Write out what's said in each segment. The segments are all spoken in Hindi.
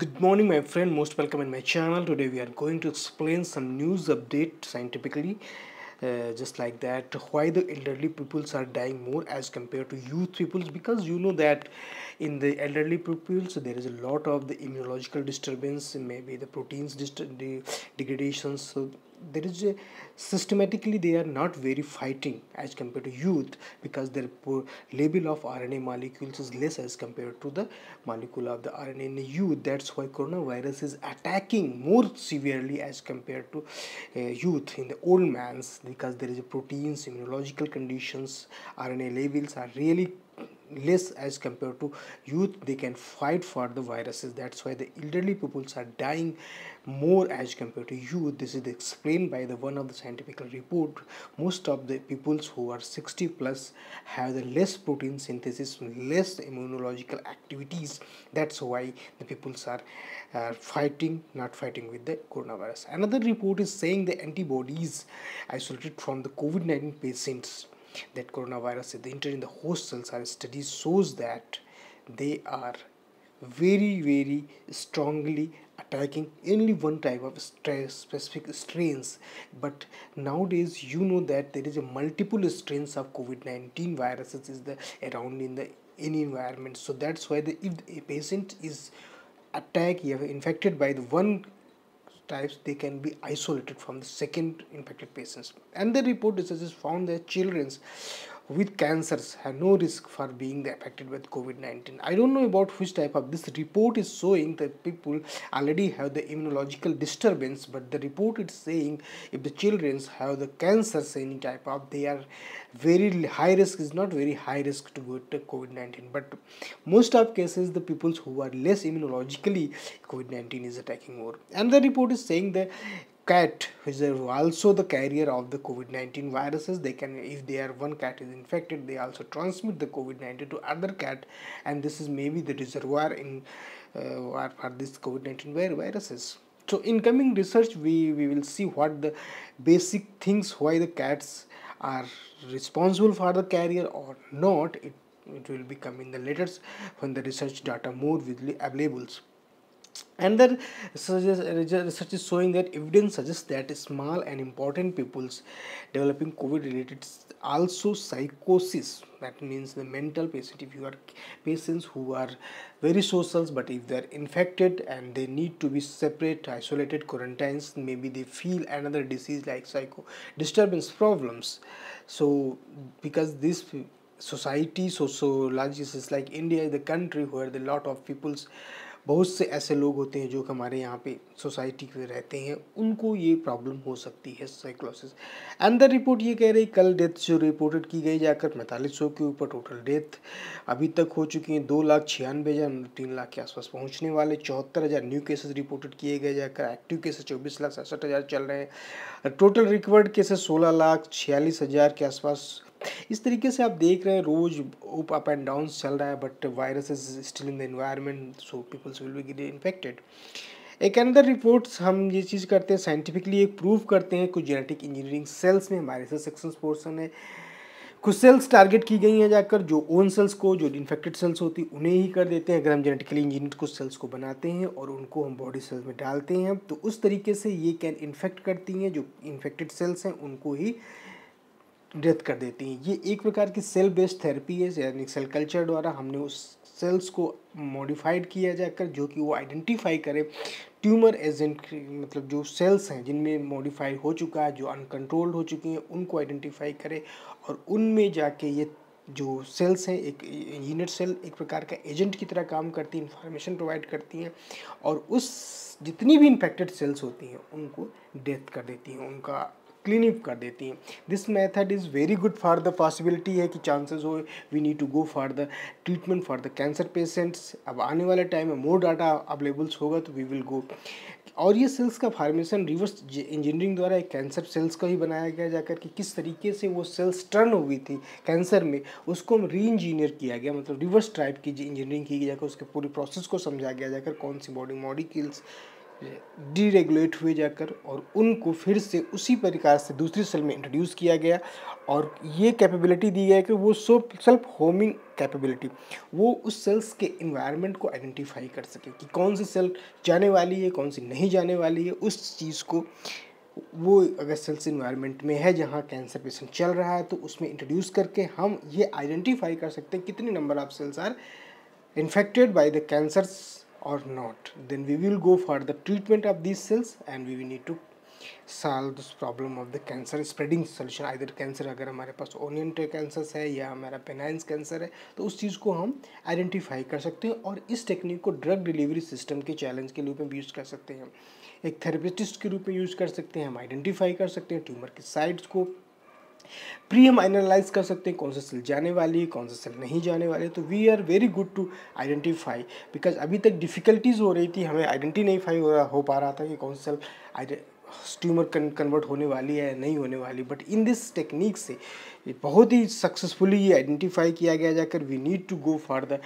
Good morning my friend, most welcome in my channel. Today we are going to explain some news update scientifically. Uh, just like that why the elderly peoples are dying more as compared to youth peoples because you know that in the elderly peoples there is a lot of the immunological disturbance maybe the proteins de degradations so there is a systematically they are not very fighting as compared to youth because their poor label of RNA molecules is less as compared to the molecule of the RNA in youth that's why coronavirus is attacking more severely as compared to uh, youth in the old man's because there is a proteins immunological conditions RNA labels are really less as compared to youth they can fight for the viruses that's why the elderly peoples are dying more as compared to youth this is explained by the one of the scientific report most of the peoples who are 60 plus have the less protein synthesis less immunological activities that's why the peoples are uh, fighting not fighting with the coronavirus another report is saying the antibodies isolated from the covid-19 patients that coronavirus the entered in the host cells our study shows that they are very very strongly attacking only one type of stress, specific strains but nowadays you know that there is a multiple strains of covid-19 viruses is the around in the any environment so that's why the, if a patient is attacked infected by the one types they can be isolated from the second infected patients and the report is found that children's with cancers have no risk for being affected with COVID-19. I don't know about which type of this report is showing that people already have the immunological disturbance but the report is saying if the children have the cancers any type of they are very high risk is not very high risk to get COVID-19 but most of cases the people who are less immunologically COVID-19 is attacking more and the report is saying that cat which are also the carrier of the COVID-19 viruses they can if they are one cat is infected they also transmit the COVID-19 to other cat and this is maybe the reservoir in uh, for this COVID-19 viruses so in coming research we, we will see what the basic things why the cats are responsible for the carrier or not it, it will become in the letters when the research data more widely available and the research is showing that evidence suggests that small and important peoples developing covid related also psychosis that means the mental patients if you are patients who are very socials but if they are infected and they need to be separate isolated quarantines maybe they feel another disease like psycho disturbance problems so because this society sociologists is like india the country where the lot of people's बहुत से ऐसे लोग होते हैं जो कि हमारे यहाँ पे सोसाइटी में रहते हैं उनको ये प्रॉब्लम हो सकती है साइक्लोसिस अंदर रिपोर्ट ये कह रही कल डेथ जो रिपोर्टेड की गई जाकर पैंतालीस सौ के ऊपर टोटल डेथ अभी तक हो चुकी हैं दो लाख छियानवे हज़ार तीन लाख के आसपास पहुँचने वाले चौहत्तर हज़ार न्यू केसेस रिपोर्टेड किए गए जाकर एक्टिव केसेस चौबीस लाख सड़सठ हज़ार चल रहे हैं टोटल रिकवर्ड केसेस सोलह लाख छियालीस हज़ार के आसपास इस तरीके से आप देख रहे हैं रोज उप अप एंड डाउन चल रहा है but virus is still in the environment so peoples will be infected एक अंदर रिपोर्ट्स हम ये चीज़ करते हैं साइंटिफिकली एक प्रूव करते हैं कुछ जेनेटिक इंजीनियरिंग सेल्स में हमारे से सेक्शन पोर्सन है कुछ सेल्स टारगेट की गई हैं जाकर जो ओन सेल्स को जो इन्फेक्टेड सेल्स होती हैं उन्हें ही कर देते हैं अगर हम जेनेटिकली इंजीनियर कुछ सेल्स को बनाते हैं और उनको हम बॉडी सेल्स में डालते हैं तो उस तरीके से ये कैन इन्फेक्ट करती हैं जो इन्फेक्टेड सेल्स हैं उनको ही डेथ कर देती हैं ये एक प्रकार की सेल बेस्ड थेरेपी है यानी सेल कल्चर द्वारा हमने उस सेल्स को मॉडिफाइड किया जाकर जो कि वो आइडेंटिफाई करे ट्यूमर एजेंट मतलब जो सेल्स हैं जिनमें मॉडिफाई हो चुका है जो अनकंट्रोल्ड हो चुकी हैं उनको आइडेंटिफाई करे और उनमें जाके ये जो सेल्स हैं एक यूनिट सेल एक प्रकार का एजेंट की तरह काम करती है इंफॉर्मेशन प्रोवाइड करती हैं और उस जितनी भी इन्फेक्टेड सेल्स होती हैं उनको डेथ कर देती हैं उनका क्लीन अप कर देती हैं this method is very good for the possibility है कि चांसेस हो we need to go for the treatment for the cancer patients अब आने वाले टाइम में मोर डाटा अवेलेबल्स होगा तो वी विल गो और ये सेल्स का फार्मेशन रिवर्स इंजीनियरिंग द्वारा एक कैंसर सेल्स का ही बनाया गया जाकर कि किस तरीके से वो सेल्स टर्न हुई थी कैंसर में उसको हम री इंजीनियर किया गया मतलब रिवर्स टाइप की इंजीनियरिंग की जाकर उसके पूरी प्रोसेस को समझा गया जाकर कौन सी बॉडी मॉडिकल्स डीरेगुलेट हुए जाकर और उनको फिर से उसी प्रकार से दूसरी सेल में इंट्रोड्यूस किया गया और ये कैपेबिलिटी दी गई कि वो सो सेल्फ होमिंग कैपेबिलिटी वो उस सेल्स के इन्वायरमेंट को आइडेंटिफाई कर सके कि कौन सी सेल जाने वाली है कौन सी नहीं जाने वाली है उस चीज़ को वो अगर सेल्स इन्वायरमेंट में है जहाँ कैंसर पेशेंट चल रहा है तो उसमें इंट्रोड्यूस करके हम ये आइडेंटिफाई कर सकते हैं कितने number of cells are infected by the cancers or not then we will go for the treatment of these cells and we will need to solve this problem of the cancer spreading solution either cancer अगर हमारे पास ओनियन टे कैंसर है या हमारा पेनाइंस कैंसर है तो उस चीज़ को हम आइडेंटिफाई कर सकते हैं और इस टेक्निक को ड्रग डिलीवरी सिस्टम के चैलेंज के रूप में यूज़ कर सकते हैं एक थेरेपिस्टिस्ट के रूप में यूज़ कर सकते हैं हम आइडेंटिफाई कर सकते हैं ट्यूमर के साइड्स को प्री हम एनालाइज कर सकते हैं कौन सा सेल जाने वाली है कौन सा सेल नहीं जाने वाली तो we are very good to identify because अभी तक डिफ़िकल्टीज़ हो रही थी हमें आइडेंटिफाई हो रहा हो पा रहा था कि कौन सा सेल ट्यूमर कन्वर्ट होने वाली है नहीं होने वाली बट इन दिस टेक्निक से बहुत ही सक्सेसफुली ये आइडेंटिफाई किया गया जाकर we need to go for the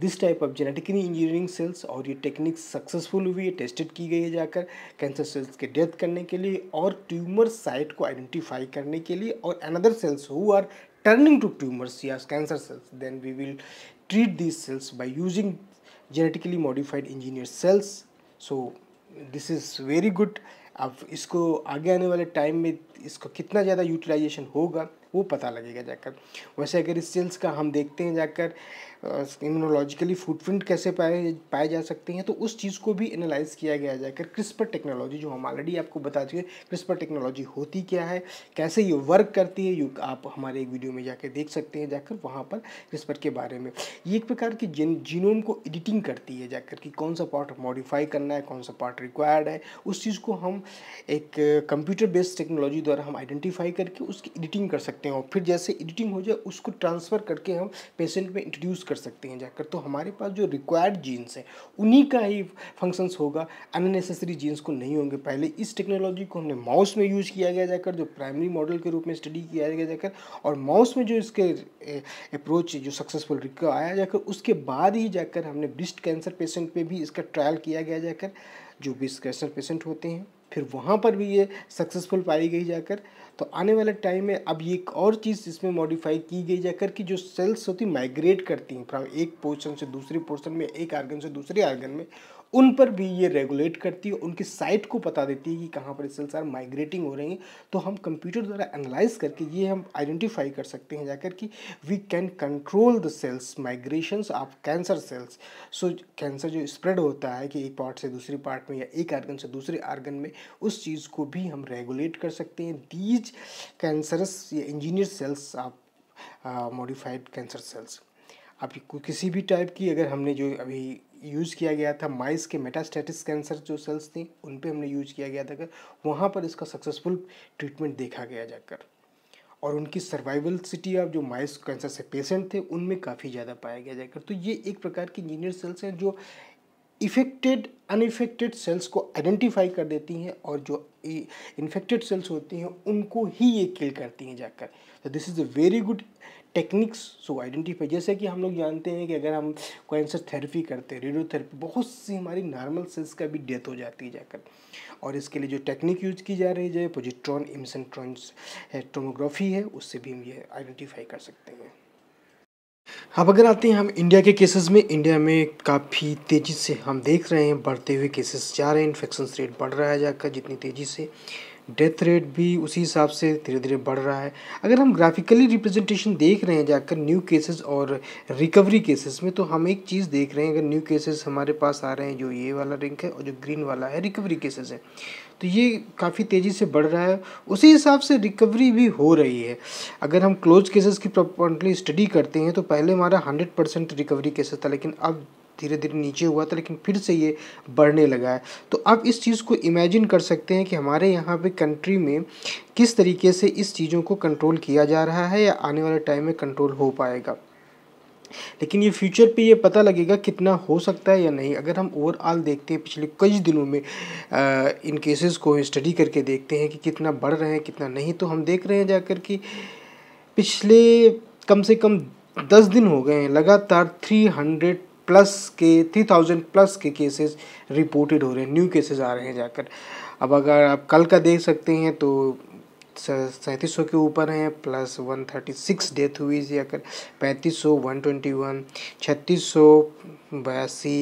this type of genetically engineering cells और ये टेक्निक सक्सेसफुल हुई है टेस्टेड की गई है जाकर कैंसर सेल्स के डेथ करने के लिए और ट्यूमर साइट को आइडेंटिफाई करने के लिए और another cells who are turning to tumours या cancer cells then we will treat this cells by using genetically modified engineer cells so this is very good अब इसको आगे आने वाले टाइम में इसका कितना ज़्यादा यूटिलाइजेशन होगा वो पता लगेगा जाकर वैसे अगर इस सेल्स का हम देखते हैं जाकर इम्यूनोलॉजिकली फुटप्रिंट कैसे पाए पाए जा सकते हैं तो उस चीज़ को भी एनालाइज किया गया जाकर क्रिस्पर टेक्नोलॉजी जो हम ऑलरेडी आपको बता चुके क्रिस्पर टेक्नोलॉजी होती क्या है कैसे ये वर्क करती है ये आप हमारे एक वीडियो में जाकर देख सकते हैं जाकर वहाँ पर क्रिस्पर के बारे में ये एक प्रकार की जिन जीनोम को एडिटिंग करती है जाकर कि कौन सा पार्ट मॉडिफाई करना है कौन सा पार्ट रिक्वायर्ड है उस चीज़ को हम एक कंप्यूटर बेस्ड टेक्नोलॉजी द्वारा हम आइडेंटिफाई करके उसकी एडिटिंग कर सकते सकते हैं और फिर जैसे एडिटिंग हो जाए उसको ट्रांसफ़र करके हम पेशेंट में इंट्रोड्यूस कर सकते हैं जाकर तो हमारे पास जो रिक्वायर्ड जीन्स हैं उन्हीं का ही फंक्शंस होगा अननेसेसरी जीन्स को नहीं होंगे पहले इस टेक्नोलॉजी को हमने माउस में यूज़ किया गया जाकर जो प्राइमरी मॉडल के रूप में स्टडी किया गया जाकर और माउस में जो इसके अप्रोच जो सक्सेसफुल आया जाकर उसके बाद ही जाकर हमने ब्रिस्ट कैंसर पेशेंट पर भी इसका ट्रायल किया गया जाकर जो ब्रिस्ट कैंसर पेशेंट होते हैं फिर वहाँ पर भी ये सक्सेसफुल पाई गई जाकर तो आने वाले टाइम में अब ये एक और चीज़ इसमें मॉडिफाई की गई जाकर कि जो सेल्स होती माइग्रेट करती हैं फ्रॉम एक पोर्शन से दूसरे पोर्शन में एक आर्गन से दूसरे आर्गन में उन पर भी ये रेगुलेट करती है उनकी साइट को बता देती है कि कहाँ पर सेल्स आर माइग्रेटिंग हो रही हैं तो हम कंप्यूटर द्वारा एनालाइज करके ये हम आइडेंटिफाई कर सकते हैं जाकर कि we can control the cells migration of cancer cells so cancer जो स्प्रेड होता है कि एक पार्ट से दूसरे पार्ट में या एक आर्गन से दूसरे आर्गन में उस चीज़ को भी हम रेगुलेट कर सकते हैं दीज कैंसरस या engineer cells of modified cancer cells आप किसी भी टाइप की अगर हमने जो अभी यूज़ किया गया था माइस के मेटास्टेटिस कैंसर जो सेल्स थी उन पे हमने यूज किया गया था वहाँ पर इसका सक्सेसफुल ट्रीटमेंट देखा गया जाकर और उनकी सर्वाइवल सिटी ऑफ जो माइस कैंसर से पेशेंट थे उनमें काफ़ी ज़्यादा पाया गया जाकर तो ये एक प्रकार की इंजीनियर सेल्स हैं जो इफेक्टेड अनइफेक्टेड सेल्स को आइडेंटिफाई कर देती हैं और जो इन्फेक्टेड सेल्स होती हैं उनको ही ये किल करती हैं जाकर तो this is a very good techniques so identify जैसे कि हम लोग जानते हैं कि अगर हम कैंसर थेरेपी करते हैं रेडियोथेरेपी बहुत सी हमारी नॉर्मल सेल्स का भी डेथ हो जाती है जाकर और इसके लिए जो टेक्निक यूज की जा रही है पोजिट्रॉन इमसन ट्रॉन्स टोमोग्राफी है उससे भी हम ये आइडेंटिफाई कर सकते हैं अब अगर आते हैं हम इंडिया के केसेस में इंडिया में काफ़ी तेज़ी से हम देख रहे हैं बढ़ते हुए केसेस जा रहे हैं इन्फेक्शन रेट बढ़ रहा है जाकर जितनी तेज़ी से डेथ रेट भी उसी हिसाब से धीरे धीरे बढ़ रहा है अगर हम ग्राफिकली रिप्रेजेंटेशन देख रहे हैं जाकर न्यू केसेस और रिकवरी केसेस में तो हम एक चीज़ देख रहे हैं अगर न्यू केसेस हमारे पास आ रहे हैं जो ये वाला रिंक है और जो ग्रीन वाला है रिकवरी केसेस है तो ये काफ़ी तेज़ी से बढ़ रहा है उसी हिसाब से रिकवरी भी हो रही है अगर हम क्लोज केसेस की प्रॉपर्टली स्टडी करते हैं तो पहले हमारा हंड्रेड परसेंट रिकवरी केसेस था लेकिन अब धीरे धीरे नीचे हुआ था लेकिन फिर से ये बढ़ने लगा है तो आप इस चीज़ को इमेजिन कर सकते हैं कि हमारे यहाँ पे कंट्री में किस तरीके से इस चीज़ों को कंट्रोल किया जा रहा है या आने वाले टाइम में कंट्रोल हो पाएगा लेकिन ये फ्यूचर पे ये पता लगेगा कितना हो सकता है या नहीं अगर हम ओवरऑल देखते हैं पिछले कई दिनों में आ, इन केसेस को स्टडी करके देखते हैं कि कितना बढ़ रहे हैं कितना नहीं तो हम देख रहे हैं जाकर कि पिछले कम से कम दस दिन हो गए हैं लगातार थ्री हंड्रेड प्लस के थ्री थाउजेंड प्लस के केसेस रिपोर्टेड हो रहे हैं न्यू केसेस आ रहे हैं जाकर अब अगर आप कल का देख सकते हैं तो सैंतीस सौ के ऊपर हैं plus one thirty six death हुई जाकर पैंतीस सौ वन ट्वेंटी वन छत्तीस सौ बयासी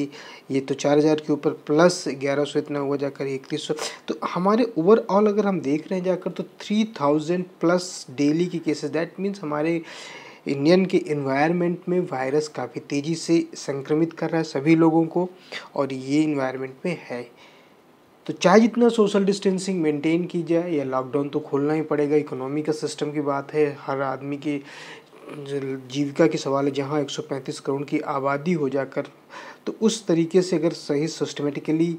ये तो चार हज़ार के ऊपर प्लस ग्यारह सौ इतना हुआ जाकर इकतीस सौ तो हमारे ओवरऑल अगर हम देख रहे हैं जाकर तो थ्री थाउजेंड प्लस डेली के केसेस दैट मीन्स हमारे इंडियन के इन्वायरमेंट में वायरस काफ़ी तेज़ी से संक्रमित कर रहा है सभी लोगों को और ये इन्वायरमेंट में है तो चाहे जितना सोशल डिस्टेंसिंग मेंटेन की जाए या लॉकडाउन तो खोलना ही पड़ेगा इकोनॉमी का सिस्टम की बात है हर आदमी की जीविका के सवाल है जहाँ 135 करोड़ की आबादी हो जाकर तो उस तरीके से अगर सही सिस्टमेटिकली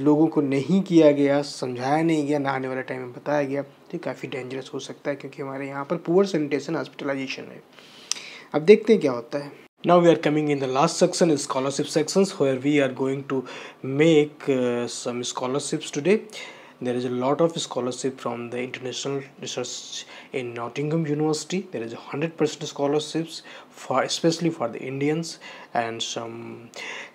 लोगों को नहीं किया गया समझाया नहीं गया ना आने वाले टाइम में बताया गया तो काफ़ी डेंजरस हो सकता है क्योंकि हमारे यहाँ पर पुअर सैनिटेशन हॉस्पिटलाइजेशन है अब देखते हैं क्या होता है now we are coming in the last section scholarship section where we are going to make some scholarships today there is a lot of scholarship from the international research in Nottingham university there is hundred percent scholarships for especially for the Indians and some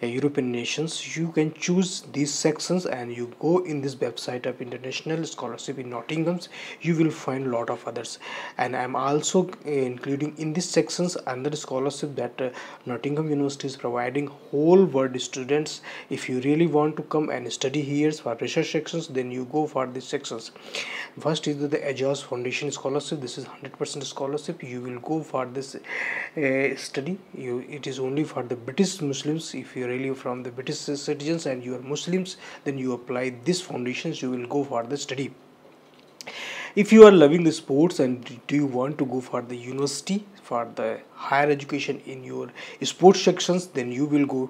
uh, European nations you can choose these sections and you go in this website of international scholarship in Nottingham's you will find lot of others and I'm also uh, including in these sections another scholarship that uh, Nottingham University is providing whole world students if you really want to come and study here for research sections then you go for these sections first is the Ajaz Foundation scholarship this is 100% scholarship you will go for this uh, study you it is only for the british muslims if you really from the british citizens and you are muslims then you apply these foundations you will go for the study if you are loving the sports and do you want to go for the university for the higher education in your sports sections then you will go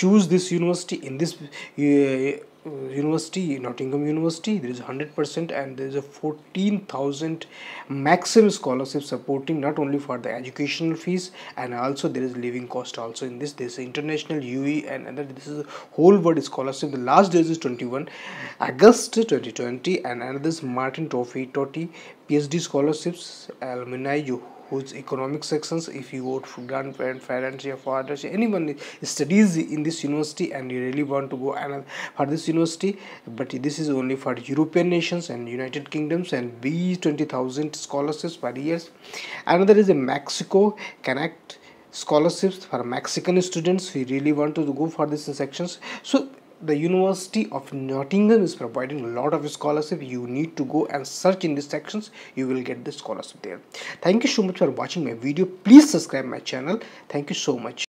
choose this university in this uh, uh, university nottingham university there is 100% and there is a 14000 maximum scholarship supporting not only for the educational fees and also there is living cost also in this there is international ue and other this is whole world scholarship the last day is 21 august 2020 and another is martin toffee totti phd scholarships alumni you whose economic sections if you go to done finance or finance anyone studies in this university and you really want to go and for this university but this is only for european nations and united kingdoms and b 20000 scholarships per year another is a mexico connect scholarships for mexican students who really want to go for these sections so the University of Nottingham is providing a lot of scholarship. You need to go and search in these sections. You will get the scholarship there. Thank you so much for watching my video. Please subscribe my channel. Thank you so much.